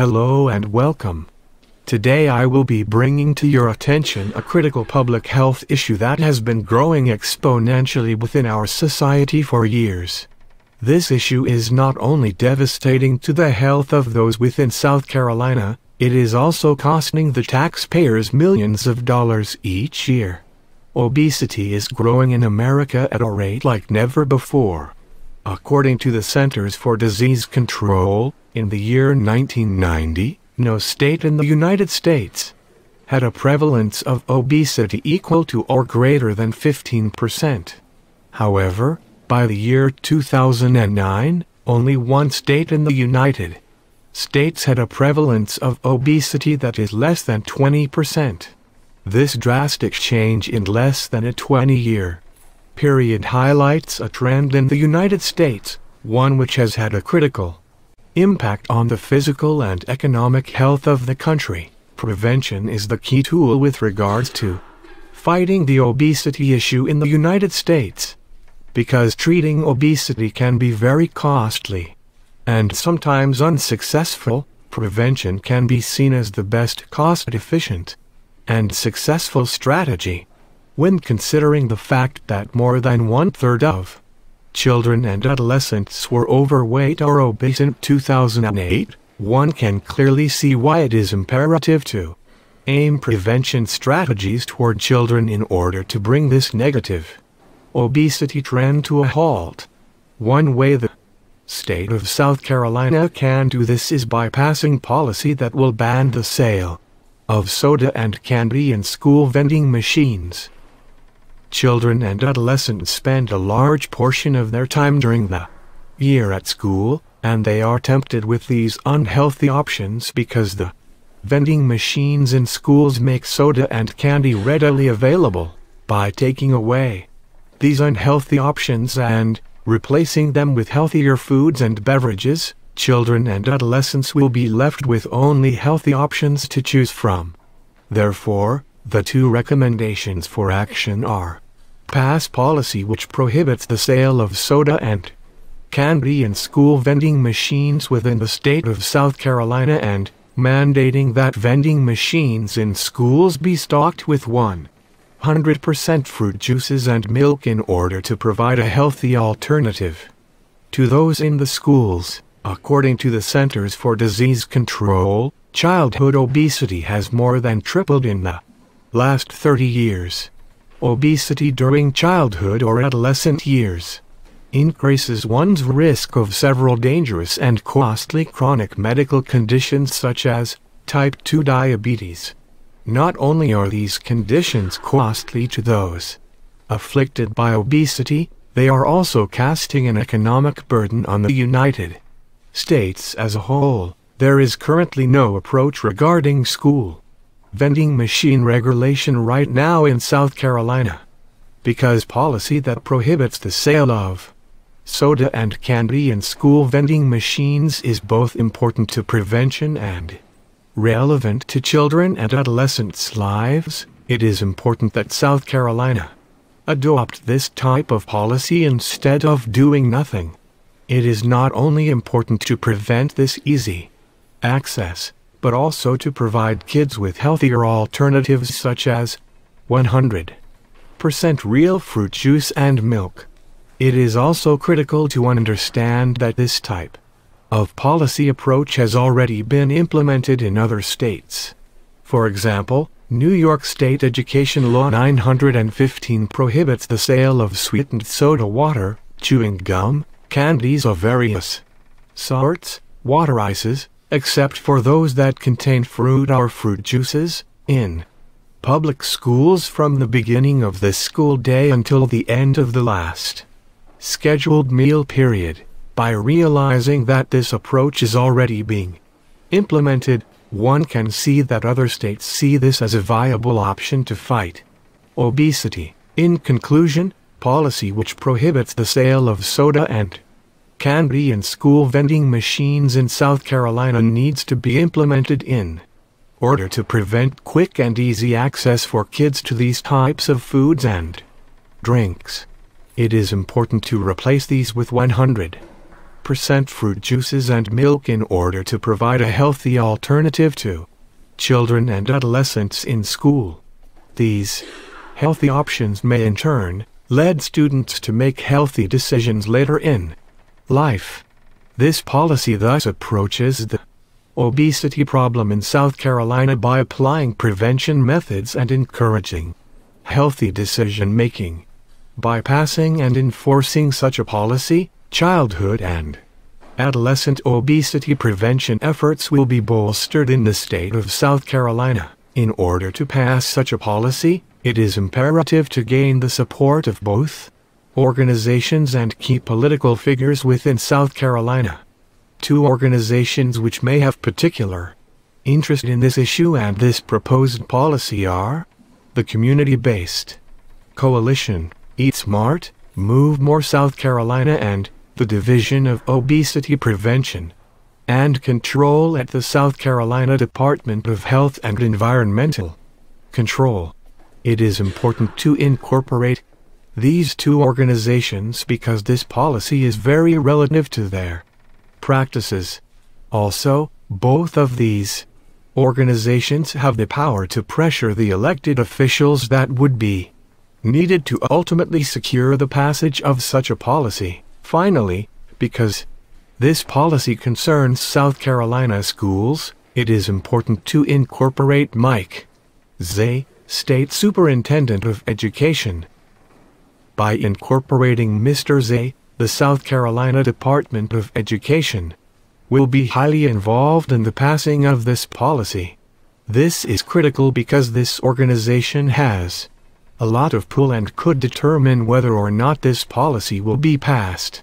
Hello and welcome. Today I will be bringing to your attention a critical public health issue that has been growing exponentially within our society for years. This issue is not only devastating to the health of those within South Carolina, it is also costing the taxpayers millions of dollars each year. Obesity is growing in America at a rate like never before. According to the Centers for Disease Control, in the year 1990, no state in the United States had a prevalence of obesity equal to or greater than 15%. However, by the year 2009, only one state in the United States had a prevalence of obesity that is less than 20%. This drastic change in less than a 20 year period highlights a trend in the United States, one which has had a critical impact on the physical and economic health of the country. Prevention is the key tool with regards to fighting the obesity issue in the United States, because treating obesity can be very costly and sometimes unsuccessful. Prevention can be seen as the best cost efficient and successful strategy when considering the fact that more than one third of children and adolescents were overweight or obese in 2008, one can clearly see why it is imperative to aim prevention strategies toward children in order to bring this negative obesity trend to a halt. One way the state of South Carolina can do this is by passing policy that will ban the sale of soda and candy in school vending machines. Children and adolescents spend a large portion of their time during the year at school, and they are tempted with these unhealthy options because the vending machines in schools make soda and candy readily available by taking away these unhealthy options and replacing them with healthier foods and beverages. Children and adolescents will be left with only healthy options to choose from. Therefore, the two recommendations for action are pass policy which prohibits the sale of soda and candy in school vending machines within the state of South Carolina and mandating that vending machines in schools be stocked with 100% fruit juices and milk in order to provide a healthy alternative to those in the schools. According to the Centers for Disease Control, childhood obesity has more than tripled in the last 30 years obesity during childhood or adolescent years increases one's risk of several dangerous and costly chronic medical conditions such as type 2 diabetes. Not only are these conditions costly to those afflicted by obesity, they are also casting an economic burden on the United States as a whole. There is currently no approach regarding school vending machine regulation right now in South Carolina. Because policy that prohibits the sale of soda and candy in school vending machines is both important to prevention and relevant to children and adolescents' lives, it is important that South Carolina adopt this type of policy instead of doing nothing. It is not only important to prevent this easy access but also to provide kids with healthier alternatives such as 100% real fruit juice and milk. It is also critical to understand that this type of policy approach has already been implemented in other states. For example, New York State Education Law 915 prohibits the sale of sweetened soda water, chewing gum, candies of various sorts, water ices, except for those that contain fruit or fruit juices, in public schools from the beginning of the school day until the end of the last scheduled meal period. By realizing that this approach is already being implemented, one can see that other states see this as a viable option to fight obesity. In conclusion, policy which prohibits the sale of soda and and school vending machines in South Carolina needs to be implemented in order to prevent quick and easy access for kids to these types of foods and drinks. It is important to replace these with 100% fruit juices and milk in order to provide a healthy alternative to children and adolescents in school. These healthy options may in turn lead students to make healthy decisions later in life. This policy thus approaches the obesity problem in South Carolina by applying prevention methods and encouraging healthy decision making. By passing and enforcing such a policy, childhood and adolescent obesity prevention efforts will be bolstered in the state of South Carolina. In order to pass such a policy, it is imperative to gain the support of both organizations and key political figures within South Carolina. Two organizations which may have particular interest in this issue and this proposed policy are the community-based coalition Eat Smart, Move More South Carolina and the Division of Obesity Prevention and Control at the South Carolina Department of Health and Environmental Control. It is important to incorporate these two organizations because this policy is very relative to their practices. Also, both of these organizations have the power to pressure the elected officials that would be needed to ultimately secure the passage of such a policy. Finally, because this policy concerns South Carolina schools, it is important to incorporate Mike Zay, State Superintendent of Education, by incorporating Mr. Zay, the South Carolina Department of Education, will be highly involved in the passing of this policy. This is critical because this organization has a lot of pull and could determine whether or not this policy will be passed.